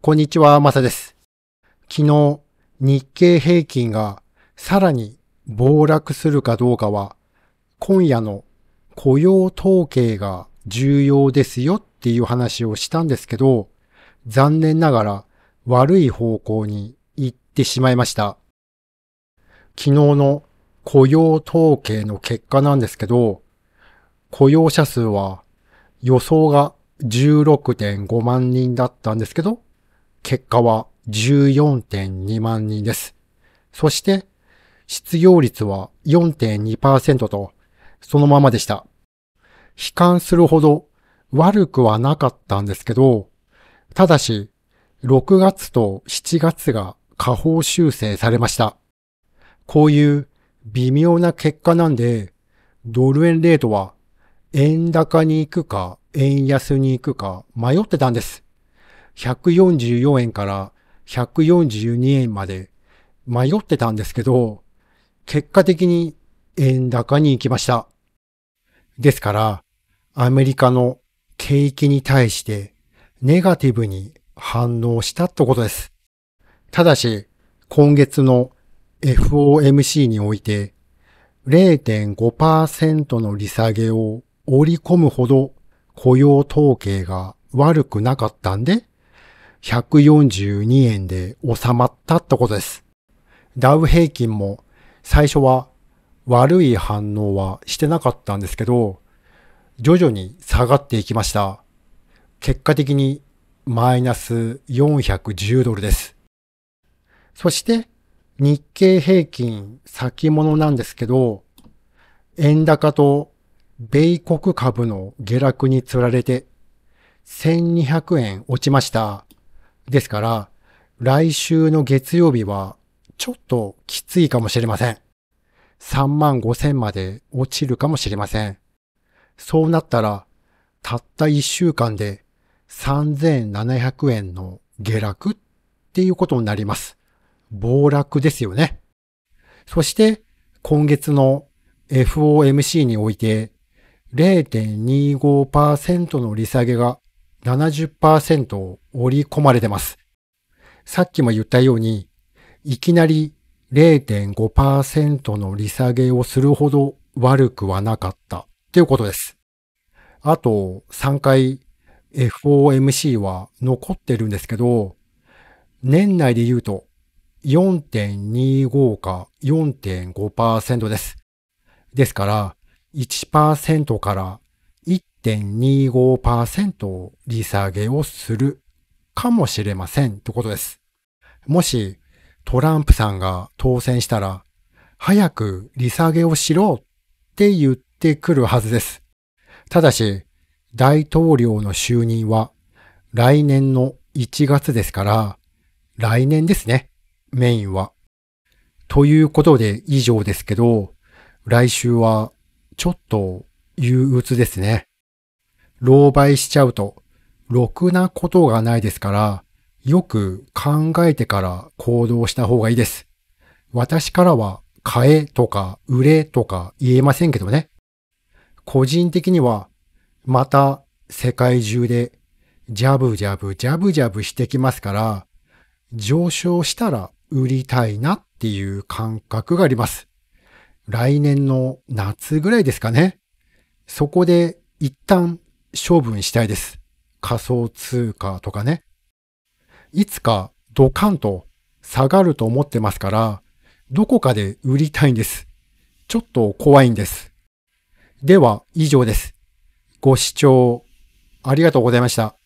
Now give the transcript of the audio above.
こんにちは、まさです。昨日、日経平均がさらに暴落するかどうかは、今夜の雇用統計が重要ですよっていう話をしたんですけど、残念ながら悪い方向に行ってしまいました。昨日の雇用統計の結果なんですけど、雇用者数は予想が16.5万人だったんですけど、結果は14.2万人です。そして、失業率は4.2%と、そのままでした。悲観するほど悪くはなかったんですけど、ただし、6月と7月が下方修正されました。こういう微妙な結果なんで、ドル円レートは円高に行くか円安に行くか迷ってたんです。144円から142円まで迷ってたんですけど、結果的に円高に行きました。ですから、アメリカの景気に対してネガティブに反応したってことです。ただし、今月の FOMC において0.5%の利下げを織り込むほど雇用統計が悪くなかったんで、142円で収まったってことです。ダウ平均も最初は悪い反応はしてなかったんですけど、徐々に下がっていきました。結果的にマイナス410ドルです。そして日経平均先物なんですけど、円高と米国株の下落につられて1200円落ちました。ですから、来週の月曜日はちょっときついかもしれません。3万5千まで落ちるかもしれません。そうなったら、たった1週間で3700円の下落っていうことになります。暴落ですよね。そして、今月の FOMC において0.25%の利下げが70%を織り込まれてます。さっきも言ったように、いきなり0.5%の利下げをするほど悪くはなかったっていうことです。あと3回 FOMC は残ってるんですけど、年内で言うと4.25か4.5%です。ですから1、1%から1 2 5利下げをするかもしれませんってことです。もしトランプさんが当選したら、早く利下げをしろって言ってくるはずです。ただし、大統領の就任は来年の1月ですから、来年ですね、メインは。ということで以上ですけど、来週はちょっと憂鬱ですね。狼狽しちゃうと、ろくなことがないですから、よく考えてから行動した方がいいです。私からは買えとか売れとか言えませんけどね。個人的には、また世界中でジャブジャブジャブジャブしてきますから、上昇したら売りたいなっていう感覚があります。来年の夏ぐらいですかね。そこで一旦処分したいです。仮想通貨とかね。いつかドカンと下がると思ってますから、どこかで売りたいんです。ちょっと怖いんです。では以上です。ご視聴ありがとうございました。